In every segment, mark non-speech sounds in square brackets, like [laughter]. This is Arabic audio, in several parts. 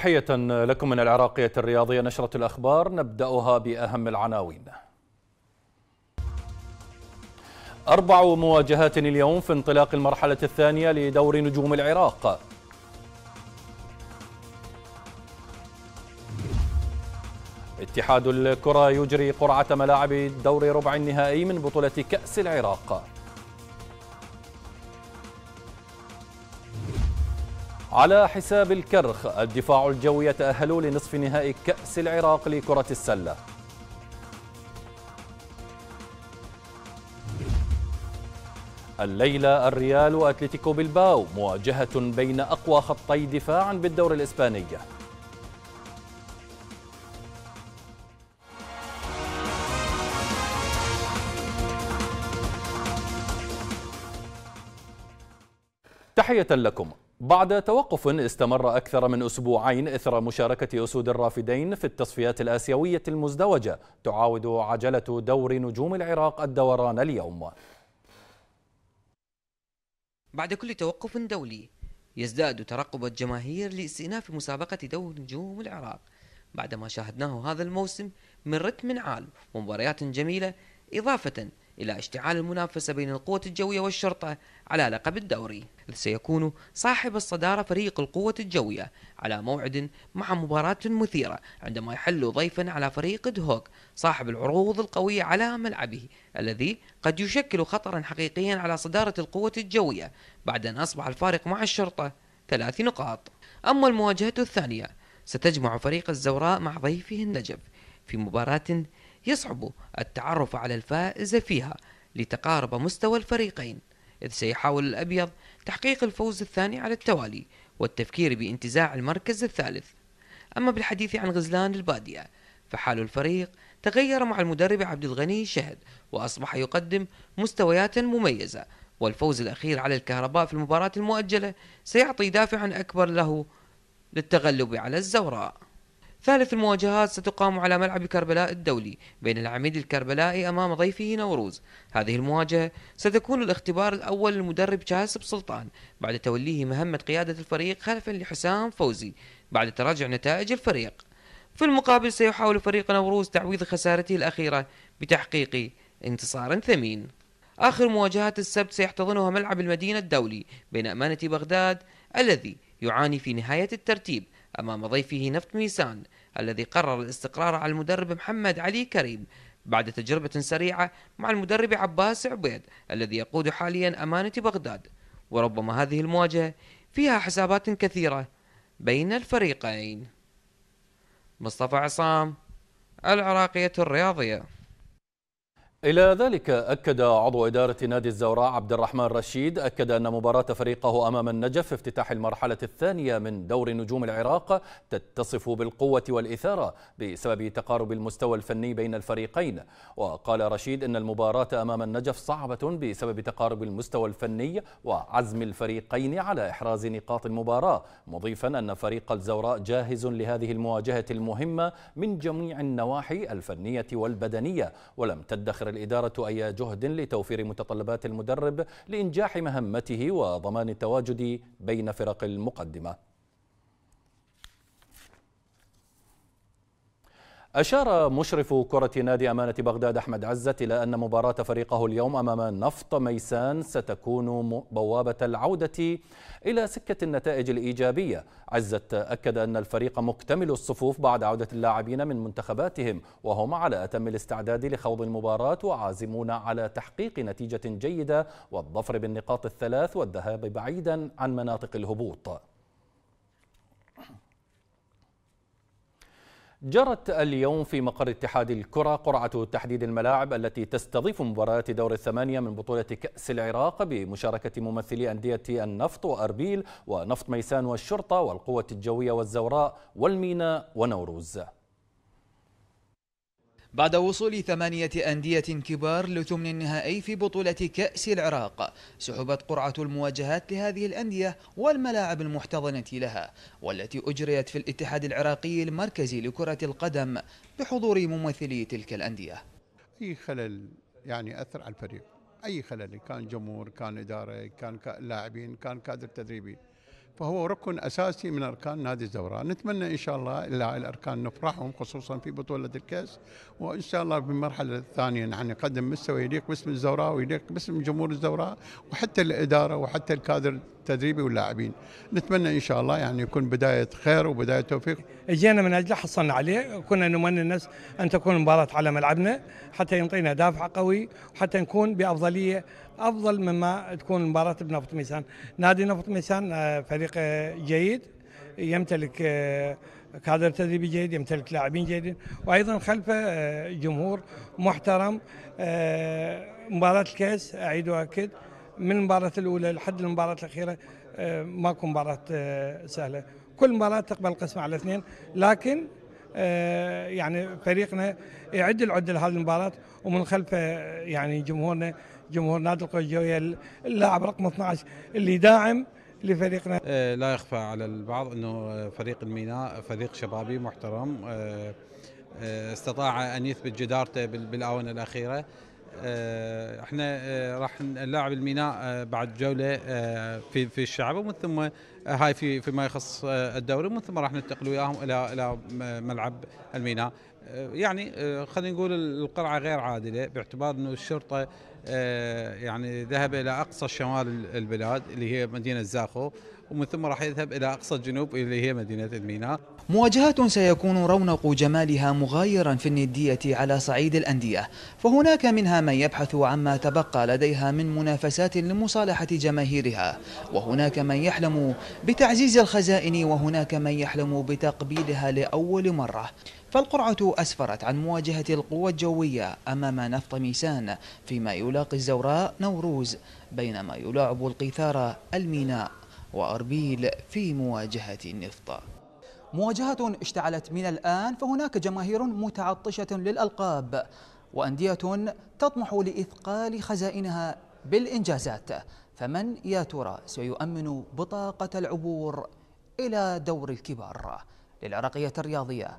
تحية لكم من العراقية الرياضية نشرة الأخبار نبدأها بأهم العناوين أربع مواجهات اليوم في انطلاق المرحلة الثانية لدور نجوم العراق اتحاد الكرة يجري قرعة ملاعب الدور ربع النهائي من بطولة كأس العراق على حساب الكرخ الدفاع الجوي يتأهل لنصف نهائي كأس العراق لكرة السلة الليلة الريال وأتلتيكو بالباو مواجهة بين أقوى خطي دفاع بالدور الإسباني تحية لكم بعد توقف استمر أكثر من أسبوعين إثر مشاركة أسود الرافدين في التصفيات الآسيوية المزدوجة تعاود عجلة دور نجوم العراق الدوران اليوم بعد كل توقف دولي يزداد ترقب الجماهير لاستئناف مسابقة دور نجوم العراق بعدما شاهدناه هذا الموسم من رتم عال ومباريات جميلة إضافة إلى اشتعال المنافسة بين القوة الجوية والشرطة على لقب الدوري سيكون صاحب الصدارة فريق القوة الجوية على موعد مع مباراة مثيرة عندما يحل ضيفا على فريق دهوك صاحب العروض القوية على ملعبه الذي قد يشكل خطرا حقيقيا على صدارة القوة الجوية بعد أن أصبح الفارق مع الشرطة ثلاث نقاط أما المواجهة الثانية ستجمع فريق الزوراء مع ضيفه النجف في مباراة يصعب التعرف على الفائز فيها لتقارب مستوى الفريقين إذ سيحاول الأبيض تحقيق الفوز الثاني على التوالي والتفكير بانتزاع المركز الثالث أما بالحديث عن غزلان البادية فحال الفريق تغير مع المدرب عبد الغني شهد وأصبح يقدم مستويات مميزة والفوز الأخير على الكهرباء في المباراة المؤجلة سيعطي دافعا أكبر له للتغلب على الزوراء ثالث المواجهات ستقام على ملعب كربلاء الدولي بين العميد الكربلائي أمام ضيفه نوروز هذه المواجهة ستكون الاختبار الأول للمدرب كاسب سلطان بعد توليه مهمة قيادة الفريق خلفا لحسام فوزي بعد تراجع نتائج الفريق في المقابل سيحاول فريق نوروز تعويض خسارته الأخيرة بتحقيق انتصار ثمين آخر مواجهات السبت سيحتضنها ملعب المدينة الدولي بين أمانة بغداد الذي يعاني في نهاية الترتيب أمام ضيفه نفط ميسان الذي قرر الاستقرار على المدرب محمد علي كريم بعد تجربة سريعة مع المدرب عباس عبيد الذي يقود حاليا أمانة بغداد وربما هذه المواجهة فيها حسابات كثيرة بين الفريقين مصطفى عصام العراقية الرياضية إلى ذلك أكد عضو إدارة نادي الزوراء عبد الرحمن رشيد أكد أن مباراة فريقه أمام النجف في افتتاح المرحلة الثانية من دور نجوم العراق تتصف بالقوة والإثارة بسبب تقارب المستوى الفني بين الفريقين وقال رشيد أن المباراة أمام النجف صعبة بسبب تقارب المستوى الفني وعزم الفريقين على إحراز نقاط المباراة مضيفا أن فريق الزوراء جاهز لهذه المواجهة المهمة من جميع النواحي الفنية والبدنية ولم تدخر الإدارة أي جهد لتوفير متطلبات المدرب لإنجاح مهمته وضمان التواجد بين فرق المقدمة أشار مشرف كرة نادي أمانة بغداد أحمد عزت إلى أن مباراة فريقه اليوم أمام نفط ميسان ستكون بوابة العودة إلى سكة النتائج الإيجابية عزت أكد أن الفريق مكتمل الصفوف بعد عودة اللاعبين من منتخباتهم وهم على أتم الاستعداد لخوض المباراة وعازمون على تحقيق نتيجة جيدة والظفر بالنقاط الثلاث والذهاب بعيدا عن مناطق الهبوط جرت اليوم في مقر اتحاد الكرة قرعة تحديد الملاعب التي تستضيف مباريات دور الثمانية من بطولة كأس العراق بمشاركة ممثلي أندية النفط وأربيل ونفط ميسان والشرطة والقوة الجوية والزوراء والميناء ونوروز بعد وصول ثمانية أندية كبار لثمن النهائي في بطولة كأس العراق سحبت قرعة المواجهات لهذه الأندية والملاعب المحتضنة لها والتي أجريت في الاتحاد العراقي المركزي لكرة القدم بحضور ممثلي تلك الأندية أي خلل يعني أثر على الفريق أي خلل كان جمهور كان إدارة كان لاعبين كان كادر تدريبي فهو ركن اساسي من اركان نادي الزوراء، نتمنى ان شاء الله الاركان نفرحهم خصوصا في بطوله الكاس وان شاء الله في المرحله الثانيه نحن نقدم مستوى يليق باسم الزوراء ويليق باسم جمهور الزوراء وحتى الاداره وحتى الكادر التدريبي واللاعبين نتمنى إن شاء الله يعني يكون بداية خير وبداية توفيق جينا من أجله حصلنا عليه كنا نمنى الناس أن تكون المباراة على ملعبنا حتى ينطينا دافع قوي وحتى نكون بأفضلية أفضل مما تكون المباراة بنفط ميسان نادي نفط ميسان آه، فريق آه، جيد يمتلك آه، كادر تدريبي جيد يمتلك لاعبين جيدين وايضا خلفه جمهور محترم مباراه الكاس اعيد واكد من المباراة الأولى لحد المباراة الأخيرة آه، ماكو مباراة آه، سهلة كل مباراة تقبل قسمة على اثنين لكن آه، يعني فريقنا يعد العد لهذه المباراة ومن خلفه يعني جمهورنا جمهور نادي الجوية اللاعب رقم 12 اللي داعم لفريقنا لا يخفى على البعض انه فريق الميناء فريق شبابي محترم استطاع ان يثبت جدارته بالاونه الاخيره آه، احنا آه، راح نلاعب الميناء آه، بعد جوله في في الشعب ومن ثم هاي في فيما يخص الدوري ومن ثم راح ننتقل وياهم الى الى ملعب الميناء يعني خلينا نقول القرعه غير عادله باعتبار انه الشرطه يعني ذهب الى اقصى شمال البلاد اللي هي مدينه زاخو ومن ثم راح يذهب الى اقصى الجنوب اللي هي مدينه الميناء مواجهات سيكون رونق جمالها مغايرا في الندية على صعيد الأندية فهناك منها من يبحث عما تبقى لديها من منافسات لمصالحة جماهيرها وهناك من يحلم بتعزيز الخزائن وهناك من يحلم بتقبيلها لأول مرة فالقرعة أسفرت عن مواجهة القوى الجوية أمام نفط ميسان فيما يلاقي الزوراء نوروز بينما يلاعب القيثارة الميناء وأربيل في مواجهة النفط مواجهة اشتعلت من الآن فهناك جماهير متعطشة للألقاب وأندية تطمح لإثقال خزائنها بالإنجازات فمن يا ترى سيؤمن بطاقة العبور إلى دور الكبار للعراقية الرياضية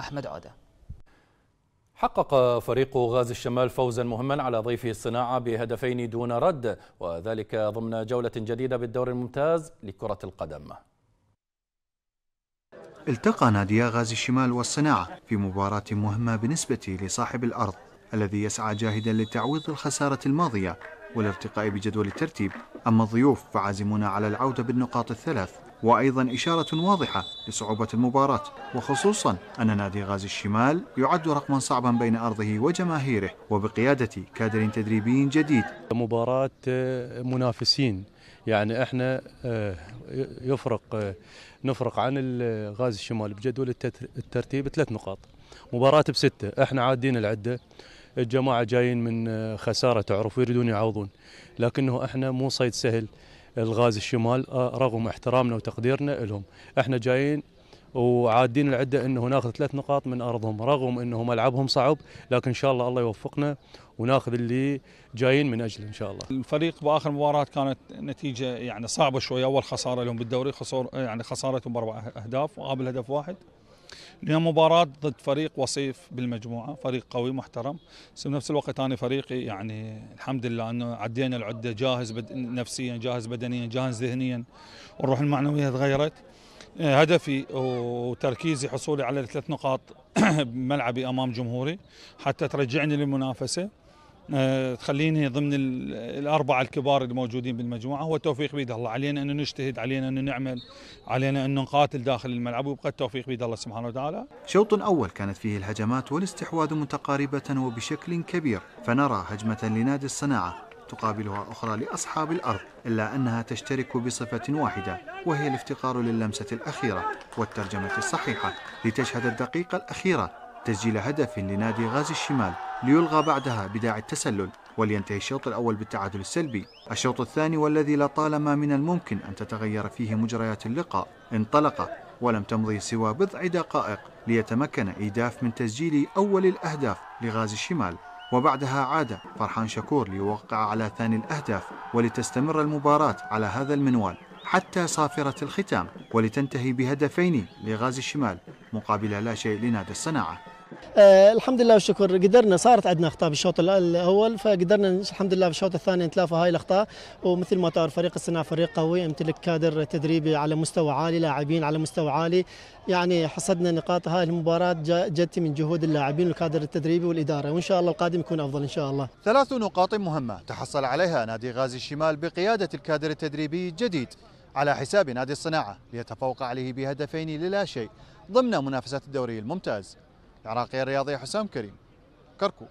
أحمد عودة حقق فريق غاز الشمال فوزا مهما على ضيفه الصناعة بهدفين دون رد وذلك ضمن جولة جديدة بالدور الممتاز لكرة القدم التقى نادي غازي الشمال والصناعة في مباراة مهمة بالنسبة لصاحب الأرض الذي يسعى جاهدا لتعويض الخسارة الماضية والارتقاء بجدول الترتيب أما الضيوف فعازمون على العودة بالنقاط الثلاث وأيضا إشارة واضحة لصعوبة المباراة وخصوصا أن نادي غازي الشمال يعد رقما صعبا بين أرضه وجماهيره وبقيادة كادر تدريبي جديد مباراة آه، منافسين يعني احنا آه، يفرق آه، نفرق عن غازي الشمال بجدول الترتيب ثلاث نقاط مباراة بستة احنا عادين العدة الجماعة جايين من خسارة تعرف ويريدون يعوضون لكنه احنا مو صيد سهل الغاز الشمال آه، رغم احترامنا وتقديرنا لهم احنا جايين وعادين العده انه ناخذ ثلاث نقاط من ارضهم رغم انه ملعبهم صعب لكن ان شاء الله الله يوفقنا وناخذ اللي جايين من اجله ان شاء الله. الفريق باخر مباراه كانت نتيجه يعني صعبه شويه اول خساره لهم بالدوري خساره يعني خسارتهم باربع اهداف وقابل هدف واحد لمباراة ضد فريق وصيف بالمجموعة فريق قوي محترم بس بنفس الوقت أنا فريقي يعني الحمد لله أنه عدينا العدة جاهز بد... نفسيا جاهز بدنيا جاهز ذهنيا والروح المعنوية تغيرت آه، هدفي وتركيزي حصولي على الثلاث نقاط بملعبي [coughs] امام جمهوري حتى ترجعني للمنافسه آه، تخليني ضمن الأربعة الكبار الموجودين بالمجموعة هو التوفيق بيد الله علينا أن نجتهد علينا أن نعمل علينا أن نقاتل داخل الملعب ويبقى التوفيق بيد الله سبحانه وتعالى شوط أول كانت فيه الهجمات والاستحواذ متقاربة وبشكل كبير فنرى هجمة لنادي الصناعة تقابلها أخرى لأصحاب الأرض إلا أنها تشترك بصفة واحدة وهي الافتقار للمسة الأخيرة والترجمة الصحيحة لتشهد الدقيقة الأخيرة تسجيل هدف لنادي غازي الشمال ليلغى بعدها بداعي التسلل ولينتهي الشوط الأول بالتعادل السلبي الشوط الثاني والذي لطالما من الممكن أن تتغير فيه مجريات اللقاء انطلق ولم تمضي سوى بضع دقائق ليتمكن إيداف من تسجيل أول الأهداف لغازي الشمال وبعدها عاد فرحان شكور ليوقع على ثاني الأهداف ولتستمر المباراة على هذا المنوال حتى صافرة الختام ولتنتهي بهدفين لغازي الشمال مقابل لا شيء لنادي الصناعة آه الحمد لله والشكر قدرنا صارت عندنا اخطاء بالشوط الاول فقدرنا الحمد لله بالشوط الثاني نتلافى هاي الاخطاء ومثل ما تعرف فريق الصناعة فريق قوي يمتلك كادر تدريبي على مستوى عالي لاعبين على مستوى عالي يعني حصدنا نقاط هاي المباراه جت من جهود اللاعبين والكادر التدريبي والاداره وان شاء الله القادم يكون افضل ان شاء الله. ثلاث نقاط مهمه تحصل عليها نادي غازي الشمال بقياده الكادر التدريبي الجديد على حساب نادي الصناعه ليتفوق عليه بهدفين للا شيء ضمن منافسه الدوري الممتاز. العراقي الرياضي حسام كريم كركوك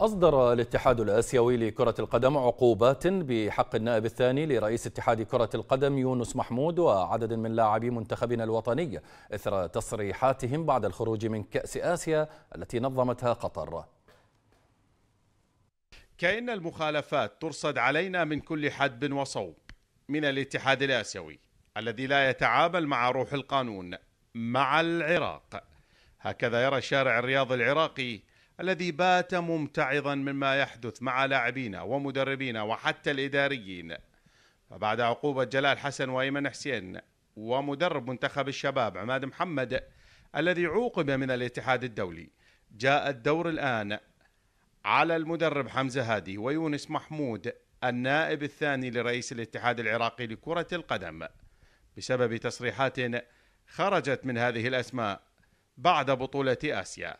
أصدر الاتحاد الآسيوي لكرة القدم عقوبات بحق النائب الثاني لرئيس اتحاد كرة القدم يونس محمود وعدد من لاعبي منتخبنا الوطني إثر تصريحاتهم بعد الخروج من كأس آسيا التي نظمتها قطر كأن المخالفات ترصد علينا من كل حدب وصوب من الاتحاد الآسيوي الذي لا يتعامل مع روح القانون مع العراق هكذا يرى الشارع الرياضي العراقي الذي بات ممتعضا مما يحدث مع لاعبينا ومدربينا وحتى الاداريين فبعد عقوبه جلال حسن وايمن حسين ومدرب منتخب الشباب عماد محمد الذي عوقب من الاتحاد الدولي جاء الدور الان على المدرب حمزه هادي ويونس محمود النائب الثاني لرئيس الاتحاد العراقي لكره القدم بسبب تصريحات خرجت من هذه الاسماء بعد بطولة آسيا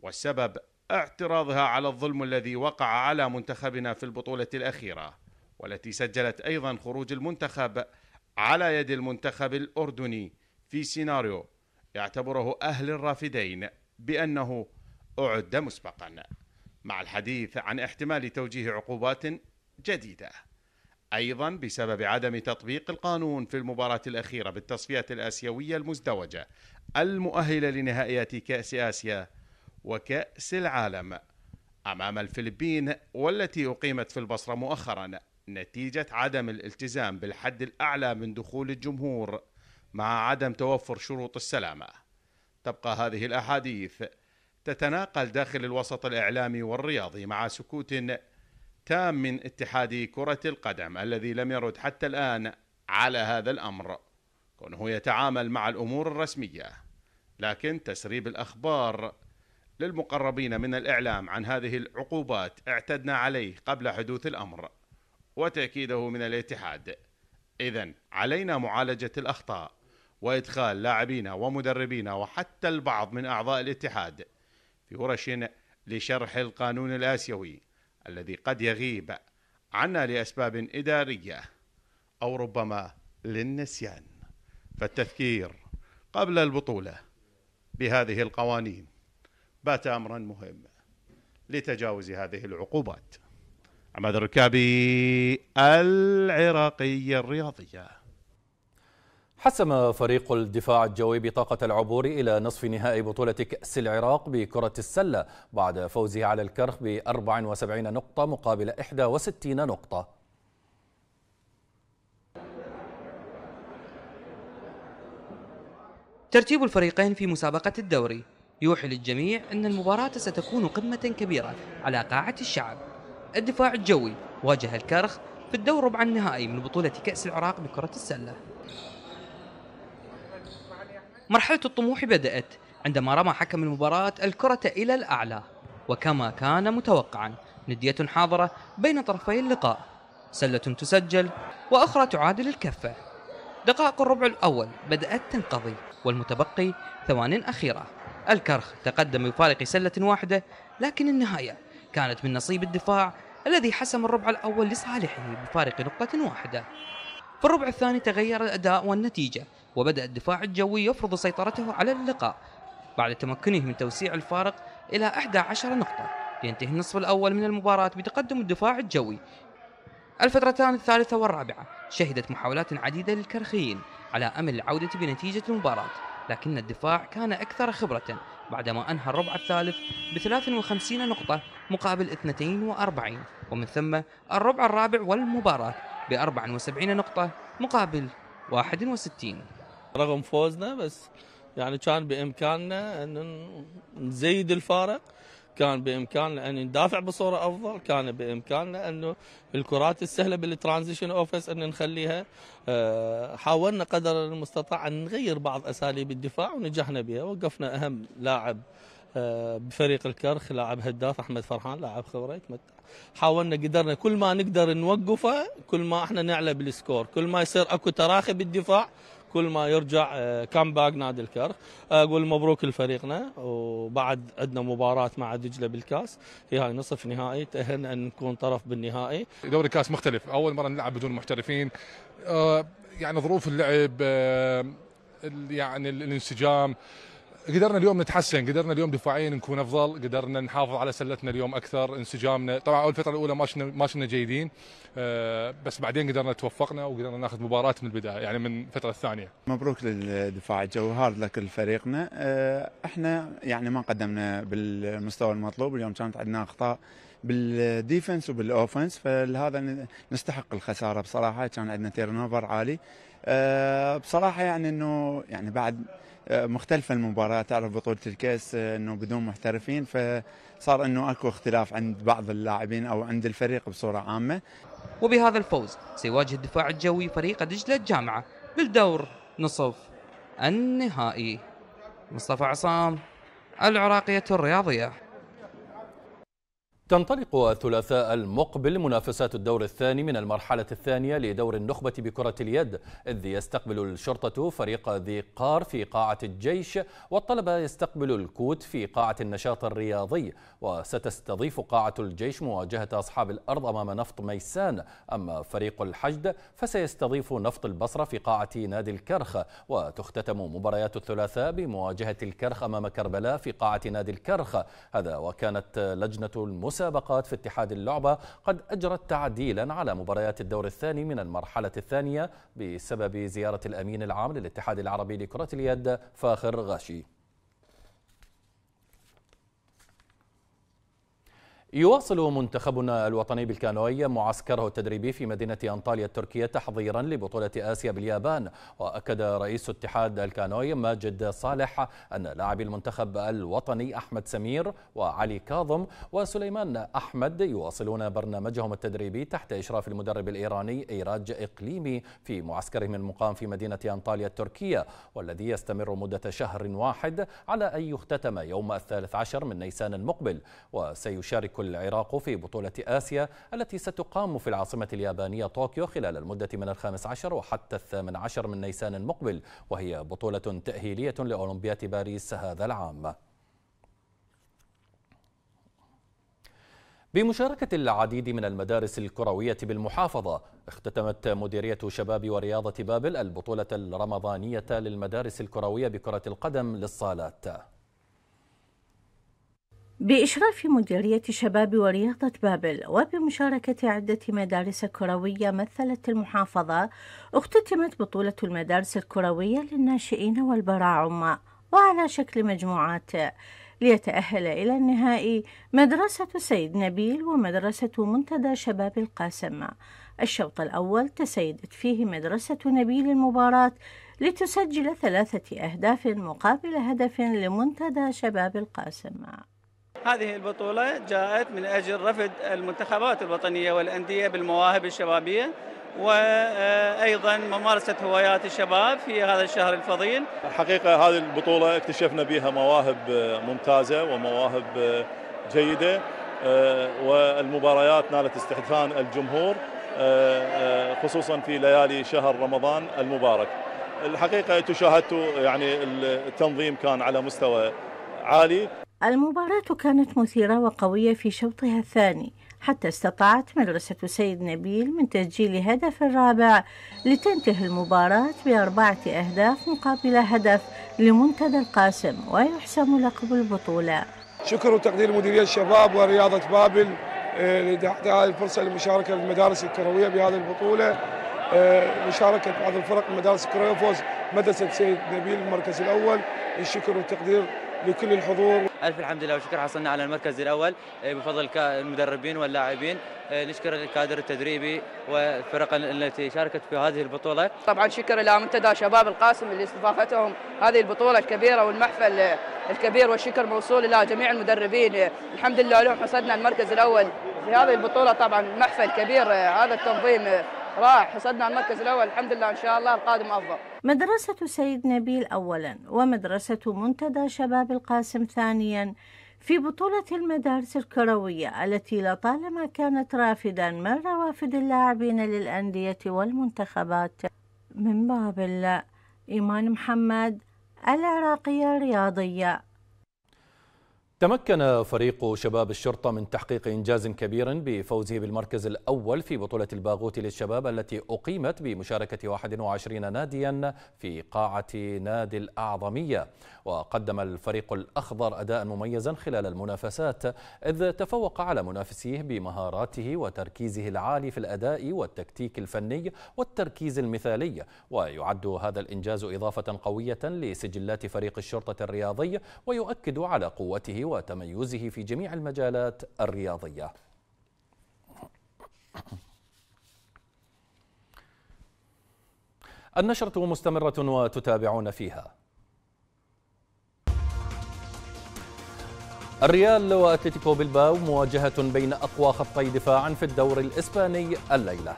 والسبب اعتراضها على الظلم الذي وقع على منتخبنا في البطولة الأخيرة والتي سجلت أيضا خروج المنتخب على يد المنتخب الأردني في سيناريو يعتبره أهل الرافدين بأنه أعد مسبقا مع الحديث عن احتمال توجيه عقوبات جديده أيضا بسبب عدم تطبيق القانون في المباراة الأخيرة بالتصفيات الآسيوية المزدوجة المؤهلة لنهائيات كأس آسيا وكأس العالم أمام الفلبين والتي أقيمت في البصرة مؤخرا نتيجة عدم الالتزام بالحد الأعلى من دخول الجمهور مع عدم توفر شروط السلامة تبقى هذه الأحاديث تتناقل داخل الوسط الإعلامي والرياضي مع سكوت تام من اتحاد كرة القدم الذي لم يرد حتى الآن على هذا الأمر كونه يتعامل مع الأمور الرسمية لكن تسريب الأخبار للمقربين من الإعلام عن هذه العقوبات اعتدنا عليه قبل حدوث الأمر وتأكيده من الاتحاد إذا علينا معالجة الأخطاء وإدخال لاعبين ومدربين وحتى البعض من أعضاء الاتحاد في ورش لشرح القانون الآسيوي الذي قد يغيب عنا لاسباب اداريه او ربما للنسيان فالتذكير قبل البطوله بهذه القوانين بات امرا مهما لتجاوز هذه العقوبات عماد الركابي العراقي الرياضيه حسم فريق الدفاع الجوي بطاقة العبور إلى نصف نهائي بطولة كأس العراق بكرة السلة بعد فوزه على الكرخ ب 74 نقطة مقابل 61 نقطة ترتيب الفريقين في مسابقة الدوري يوحي للجميع أن المباراة ستكون قمة كبيرة على قاعة الشعب الدفاع الجوي واجه الكرخ في الدور ربع النهائي من بطولة كأس العراق بكرة السلة مرحلة الطموح بدأت عندما رمى حكم المباراة الكرة إلى الأعلى وكما كان متوقعا ندية حاضرة بين طرفي اللقاء سلة تسجل وأخرى تعادل الكفة دقائق الربع الأول بدأت تنقضي والمتبقي ثوان أخيرة الكرخ تقدم بفارق سلة واحدة لكن النهاية كانت من نصيب الدفاع الذي حسم الربع الأول لصالحه بفارق نقطة واحدة في الربع الثاني تغير الأداء والنتيجة وبدأ الدفاع الجوي يفرض سيطرته على اللقاء بعد تمكنه من توسيع الفارق إلى 11 نقطة ينتهي النصف الأول من المباراة بتقدم الدفاع الجوي الفترتان الثالثة والرابعة شهدت محاولات عديدة للكرخيين على أمل العودة بنتيجة المباراة لكن الدفاع كان أكثر خبرة بعدما أنهى الربع الثالث ب 53 نقطة مقابل 42 ومن ثم الربع الرابع والمباراة ب 74 نقطة مقابل 61 رغم فوزنا بس يعني كان بإمكاننا أن نزيد الفارق كان بامكاننا ان ندافع بصوره افضل، كان بامكاننا انه الكرات السهله بالترانزيشن اوفيس ان نخليها آه، حاولنا قدر المستطاع ان نغير بعض اساليب الدفاع ونجحنا بها، وقفنا اهم لاعب بفريق الكرخ لاعب هداف احمد فرحان لاعب خبره يتمتع حاولنا قدرنا كل ما نقدر نوقفه كل ما احنا نعلى بالسكور كل ما يصير اكو تراخي بالدفاع كل ما يرجع آه، كامباك نادي الكرخ اقول مبروك لفريقنا وبعد عندنا مباراه مع دجله بالكاس هي هاي نصف نهائي تاهلنا ان نكون طرف بالنهائي دوري الكاس مختلف اول مره نلعب بدون محترفين آه، يعني ظروف اللعب آه، يعني الانسجام قدرنا اليوم نتحسن قدرنا اليوم دفاعيا نكون افضل قدرنا نحافظ على سلتنا اليوم اكثر انسجامنا طبعا اول الفتره الاولى ما شنا ما شنا جيدين آه، بس بعدين قدرنا توفقنا وقدرنا ناخذ مباراه من البدايه يعني من الفتره الثانيه مبروك للدفاع جوهر لك فريقنا آه، احنا يعني ما قدمنا بالمستوى المطلوب اليوم كانت عندنا اخطاء بالديفنس وبالاوفنس فلهذا نستحق الخساره بصراحه كان عندنا تيرن اوفر عالي آه، بصراحه يعني انه يعني بعد مختلفة المباراة تعرف بطولة الكأس انه بدون محترفين فصار انه اكو اختلاف عند بعض اللاعبين او عند الفريق بصورة عامة. وبهذا الفوز سيواجه الدفاع الجوي فريق دجلة الجامعة بالدور نصف النهائي. مصطفى عصام العراقية الرياضية تنطلق الثلاثاء المقبل منافسات الدور الثاني من المرحلة الثانية لدور النخبة بكرة اليد إذ يستقبل الشرطة فريق ذي قار في قاعة الجيش والطلبة يستقبل الكوت في قاعة النشاط الرياضي وستستضيف قاعة الجيش مواجهة أصحاب الأرض أمام نفط ميسان أما فريق الحشد فسيستضيف نفط البصرة في قاعة نادي الكرخ وتختتم مباريات الثلاثاء بمواجهة الكرخ أمام كربلاء في قاعة نادي الكرخ هذا وكانت لجنة المسلمين المسابقات في اتحاد اللعبة قد أجرت تعديلا على مباريات الدور الثاني من المرحلة الثانية بسبب زيارة الأمين العام للاتحاد العربي لكرة اليد فاخر غاشي يواصل منتخبنا الوطني بالكانوي معسكره التدريبي في مدينة أنطاليا التركية تحضيرا لبطولة آسيا باليابان وأكد رئيس اتحاد الكانوي ماجد صالح أن لاعبي المنتخب الوطني أحمد سمير وعلي كاظم وسليمان أحمد يواصلون برنامجهم التدريبي تحت إشراف المدرب الإيراني إيراج إقليمي في معسكرهم المقام في مدينة أنطاليا التركية والذي يستمر مدة شهر واحد على أن يختتم يوم الثالث عشر من نيسان المقبل وسيشارك العراق في بطولة آسيا التي ستقام في العاصمة اليابانية طوكيو خلال المدة من الخامس عشر وحتى الثامن عشر من نيسان المقبل وهي بطولة تأهيلية لأولمبياد باريس هذا العام بمشاركة العديد من المدارس الكروية بالمحافظة اختتمت مديرية شباب ورياضة بابل البطولة الرمضانية للمدارس الكروية بكرة القدم للصالات بإشراف مديرية شباب ورياضة بابل وبمشاركة عدة مدارس كروية مثلت المحافظة اختتمت بطولة المدارس الكروية للناشئين والبراعم وعلى شكل مجموعات ليتأهل إلى النهائي مدرسة سيد نبيل ومدرسة منتدى شباب القاسم الشوط الأول تسيدت فيه مدرسة نبيل المباراة لتسجل ثلاثة أهداف مقابل هدف لمنتدى شباب القاسم هذه البطولة جاءت من أجل رفض المنتخبات الوطنية والأندية بالمواهب الشبابية وأيضا ممارسة هوايات الشباب في هذا الشهر الفضيل الحقيقة هذه البطولة اكتشفنا بها مواهب ممتازة ومواهب جيدة آه، والمباريات نالت استحسان الجمهور آه، آه، خصوصا في ليالي شهر رمضان المبارك الحقيقة تشاهدتوا يعني التنظيم كان على مستوى عالي المباراة كانت مثيرة وقوية في شوطها الثاني حتى استطاعت مدرسة سيد نبيل من تسجيل هدف الرابع لتنتهي المباراة بأربعة أهداف مقابل هدف لمنتدى القاسم ويحسم لقب البطولة شكر وتقدير مديرية الشباب ورياضة بابل لتحت هذه آه، الفرصة لمشاركة المدارس الكروية بهذه البطولة آه، مشاركة بعض الفرق المدارس الكروية فوز مدرسة سيد نبيل المركز الأول الشكر والتقدير لكل الحضور الف الحمد لله وشكر حصلنا على المركز الاول إيه، بفضل المدربين واللاعبين إيه، نشكر الكادر التدريبي والفرق التي شاركت في هذه البطوله. طبعا شكر الى منتدى شباب القاسم اللي استضافتهم هذه البطوله الكبيره والمحفل إيه، الكبير والشكر موصول الى جميع المدربين الحمد لله لهم حصدنا المركز الاول في هذه البطوله طبعا محفل كبير هذا التنظيم راح حصدنا المركز الأول الحمد لله إن شاء الله القادم أفضل مدرسة سيد نبيل أولا ومدرسة منتدى شباب القاسم ثانيا في بطولة المدارس الكروية التي لطالما كانت رافدا من روافد اللاعبين للأندية والمنتخبات من باب الله إيمان محمد العراقية الرياضية تمكن فريق شباب الشرطة من تحقيق إنجاز كبير بفوزه بالمركز الأول في بطولة الباغوت للشباب التي أقيمت بمشاركة 21 ناديا في قاعة نادي الأعظمية وقدم الفريق الأخضر أداء مميزا خلال المنافسات إذ تفوق على منافسيه بمهاراته وتركيزه العالي في الأداء والتكتيك الفني والتركيز المثالي ويعد هذا الإنجاز إضافة قوية لسجلات فريق الشرطة الرياضي ويؤكد على قوته وتميزه في جميع المجالات الرياضية النشرة مستمرة وتتابعون فيها الريال واتلتيكو بلباو مواجهة بين أقوى خطي دفاع في الدور الإسباني الليلة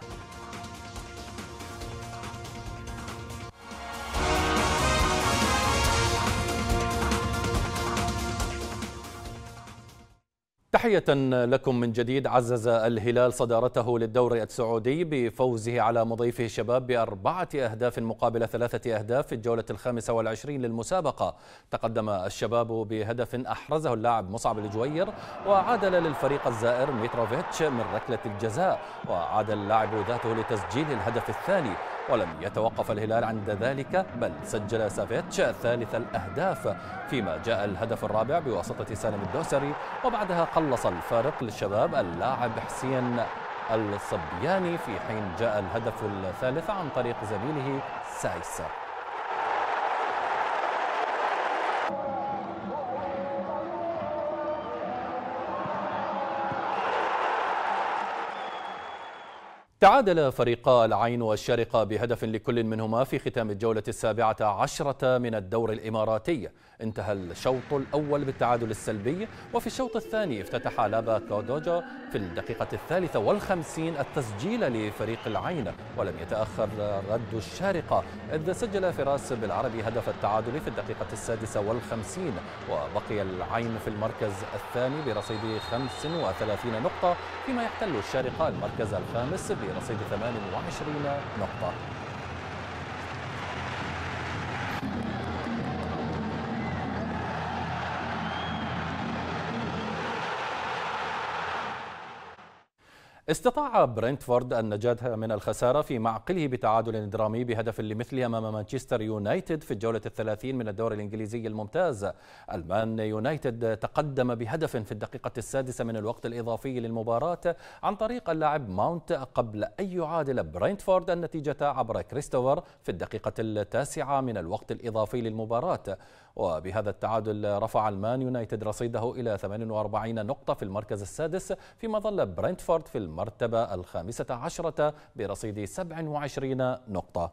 تحية لكم من جديد عزز الهلال صدارته للدوري السعودي بفوزه على مضيفه الشباب بأربعة أهداف مقابل ثلاثة أهداف في الجولة الخامسة والعشرين للمسابقة تقدم الشباب بهدف أحرزه اللاعب مصعب الجوير وعادل للفريق الزائر ميتروفيتش من ركلة الجزاء وعاد اللاعب ذاته لتسجيل الهدف الثاني ولم يتوقف الهلال عند ذلك بل سجل سافيتش ثالث الأهداف فيما جاء الهدف الرابع بواسطة سالم الدوسري وبعدها قلص الفارق للشباب اللاعب حسين الصبياني في حين جاء الهدف الثالث عن طريق زميله سايسر تعادل فريقا العين والشارقة بهدف لكل منهما في ختام الجولة السابعة عشرة من الدور الإماراتي انتهى الشوط الأول بالتعادل السلبي وفي الشوط الثاني افتتح لابا كودوجا في الدقيقة الثالثة والخمسين التسجيل لفريق العين ولم يتأخر رد الشارقة إذ سجل فراس بالعربي هدف التعادل في الدقيقة السادسة والخمسين وبقي العين في المركز الثاني برصيد 35 نقطة فيما يحتل الشارقة المركز الخامس برصيد 28 نقطة استطاع برنتفورد النجاة من الخسارة في معقله بتعادل درامي بهدف لمثله أمام مانشستر يونايتد في الجولة الثلاثين من الدوري الإنجليزي الممتاز المان يونايتد تقدم بهدف في الدقيقة السادسة من الوقت الإضافي للمباراة عن طريق اللاعب ماونت قبل أن يعادل برينتفورد النتيجة عبر كريستوفر في الدقيقة التاسعة من الوقت الإضافي للمباراة وبهذا التعادل رفع المان يونايتد رصيده إلى 48 نقطة في المركز السادس فيما ظل برنتفورد في المرتبة الخامسة عشرة برصيد 27 نقطة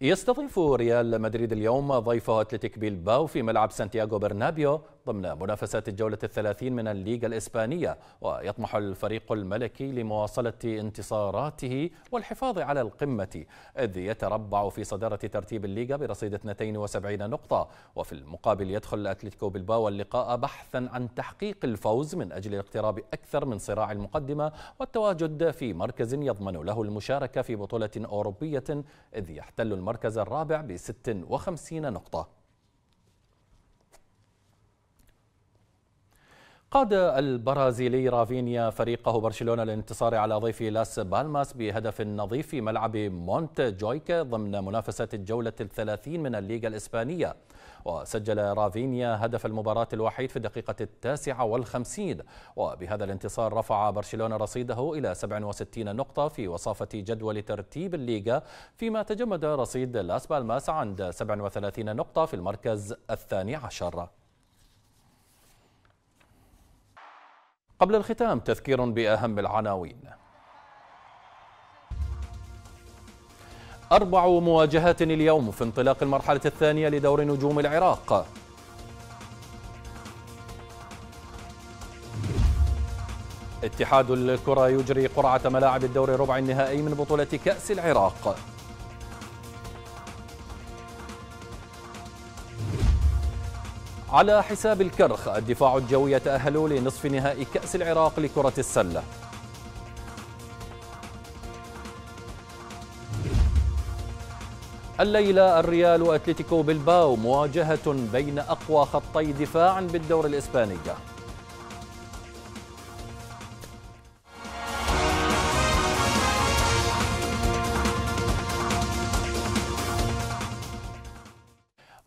يستضيف ريال مدريد اليوم ضيفه اتلتيك بيلباو في ملعب سانتياغو برنابيو ضمن منافسات الجولة الثلاثين من الليغا الإسبانية ويطمح الفريق الملكي لمواصلة انتصاراته والحفاظ على القمة إذ يتربع في صدارة ترتيب الليغا برصيد 72 نقطة وفي المقابل يدخل الأتلتيكو بالباو اللقاء بحثا عن تحقيق الفوز من أجل الاقتراب أكثر من صراع المقدمة والتواجد في مركز يضمن له المشاركة في بطولة أوروبية إذ يحتل المركز الرابع ب 56 نقطة قاد البرازيلي رافينيا فريقه برشلونة للانتصار على ضيف لاس بالماس بهدف نظيف في ملعب مونت جويكا ضمن منافسة الجولة الثلاثين من الليغا الإسبانية وسجل رافينيا هدف المباراة الوحيد في الدقيقة التاسعة والخمسين وبهذا الانتصار رفع برشلونة رصيده إلى 67 نقطة في وصافة جدول ترتيب الليغا فيما تجمد رصيد لاس بالماس عند 37 نقطة في المركز الثاني عشر قبل الختام تذكير بأهم العناوين أربع مواجهات اليوم في انطلاق المرحلة الثانية لدور نجوم العراق اتحاد الكرة يجري قرعة ملاعب الدور ربع النهائي من بطولة كأس العراق على حساب الكرخ الدفاع الجوي يتأهل لنصف نهائي كأس العراق لكرة السلة الليلة الريال وأتلتيكو بالباو مواجهة بين أقوى خطي دفاع بالدور الإسباني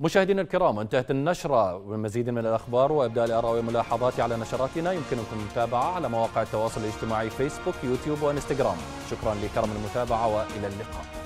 مشاهدينا الكرام انتهت النشرة والمزيد من الأخبار وإبداء الآراء وملاحظات على نشراتنا يمكنكم المتابعة على مواقع التواصل الاجتماعي فيسبوك يوتيوب وإنستغرام شكرا لكرم المتابعة وإلى اللقاء